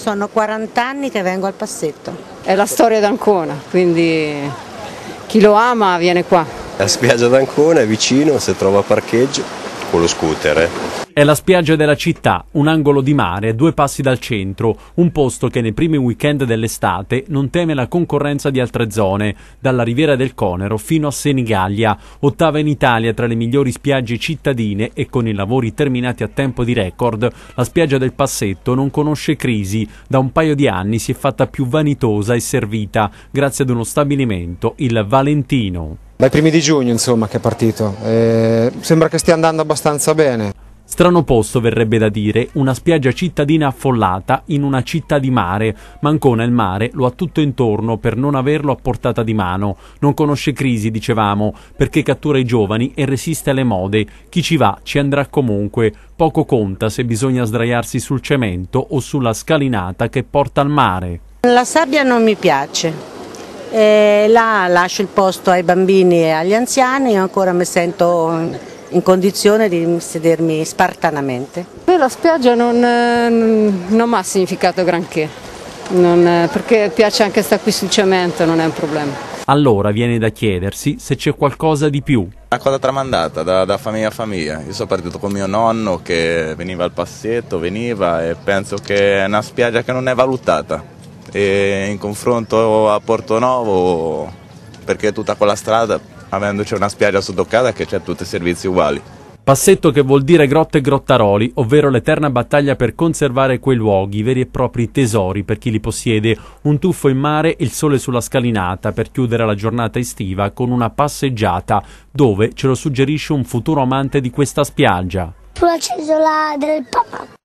Sono 40 anni che vengo al passetto. È la storia d'Ancona, quindi chi lo ama viene qua. La spiaggia d'Ancona è vicino, si trova a parcheggio con lo scooter. Eh. È la spiaggia della città, un angolo di mare, a due passi dal centro, un posto che nei primi weekend dell'estate non teme la concorrenza di altre zone, dalla riviera del Conero fino a Senigallia, ottava in Italia tra le migliori spiagge cittadine e con i lavori terminati a tempo di record, la spiaggia del Passetto non conosce crisi, da un paio di anni si è fatta più vanitosa e servita grazie ad uno stabilimento, il Valentino. Dai primi di giugno insomma che è partito, eh, sembra che stia andando abbastanza bene. Strano posto verrebbe da dire, una spiaggia cittadina affollata in una città di mare, Mancona il mare lo ha tutto intorno per non averlo a portata di mano. Non conosce crisi, dicevamo, perché cattura i giovani e resiste alle mode. Chi ci va ci andrà comunque. Poco conta se bisogna sdraiarsi sul cemento o sulla scalinata che porta al mare. La sabbia non mi piace. Eh, là lascio il posto ai bambini e agli anziani, ancora mi sento in condizione di sedermi spartanamente. La spiaggia non, eh, non mi ha significato granché, non, eh, perché piace anche stare qui sul cemento, non è un problema. Allora viene da chiedersi se c'è qualcosa di più. Una cosa tramandata da, da, famiglia a famiglia. Io sono partito con mio nonno che veniva al passetto, veniva e penso che è una spiaggia che non è valutata. E in confronto a Porto Novo, perché tutta quella strada avendoci una spiaggia sottoccada che c'è tutti i servizi uguali. Passetto che vuol dire grotte e grottaroli, ovvero l'eterna battaglia per conservare quei luoghi, veri e propri tesori per chi li possiede, un tuffo in mare e il sole sulla scalinata per chiudere la giornata estiva con una passeggiata dove ce lo suggerisce un futuro amante di questa spiaggia. Sulla cesola del papà.